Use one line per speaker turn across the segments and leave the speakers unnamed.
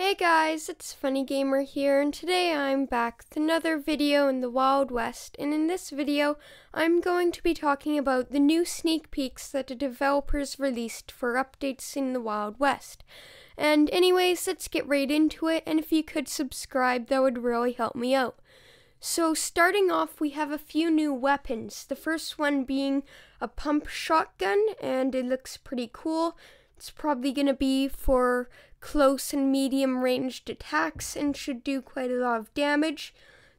Hey guys, it's Funny Gamer here, and today I'm back with another video in the Wild West, and in this video, I'm going to be talking about the new sneak peeks that the developers released for updates in the Wild West. And anyways, let's get right into it, and if you could subscribe, that would really help me out. So, starting off, we have a few new weapons. The first one being a pump shotgun, and it looks pretty cool. It's probably going to be for close and medium ranged attacks and should do quite a lot of damage.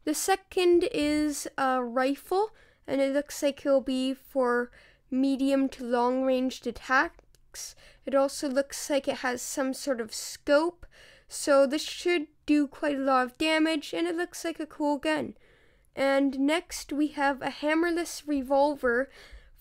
The second is a rifle, and it looks like it'll be for medium to long ranged attacks. It also looks like it has some sort of scope, so this should do quite a lot of damage, and it looks like a cool gun. And next we have a hammerless revolver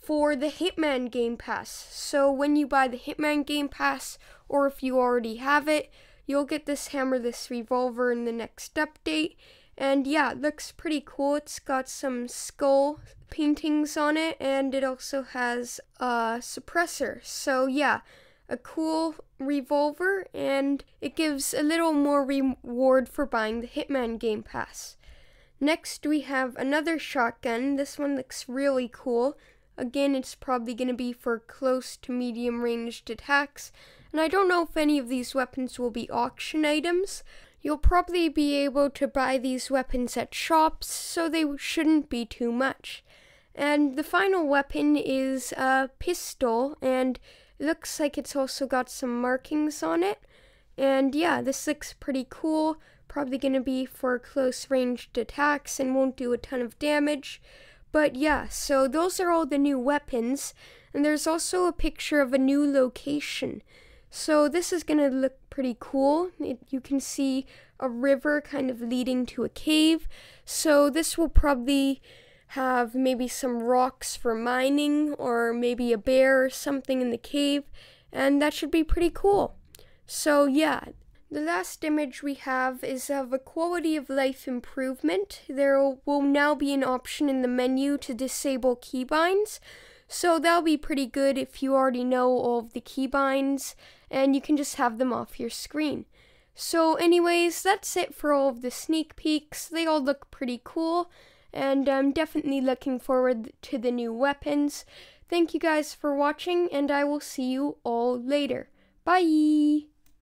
for the Hitman Game Pass. So when you buy the Hitman Game Pass, or if you already have it, you'll get this hammer, this revolver in the next update. And yeah, it looks pretty cool. It's got some skull paintings on it, and it also has a suppressor. So yeah, a cool revolver, and it gives a little more reward for buying the Hitman Game Pass. Next, we have another shotgun. This one looks really cool. Again, it's probably going to be for close to medium ranged attacks, and I don't know if any of these weapons will be auction items. You'll probably be able to buy these weapons at shops, so they shouldn't be too much. And the final weapon is a pistol, and looks like it's also got some markings on it. And yeah, this looks pretty cool. Probably going to be for close ranged attacks and won't do a ton of damage. But yeah, so those are all the new weapons, and there's also a picture of a new location. So this is going to look pretty cool. It, you can see a river kind of leading to a cave. So this will probably have maybe some rocks for mining or maybe a bear or something in the cave, and that should be pretty cool. So yeah, the last image we have is of a quality of life improvement. There will now be an option in the menu to disable keybinds, so that'll be pretty good if you already know all of the keybinds and you can just have them off your screen. So anyways, that's it for all of the sneak peeks. They all look pretty cool and I'm definitely looking forward to the new weapons. Thank you guys for watching and I will see you all later. Bye!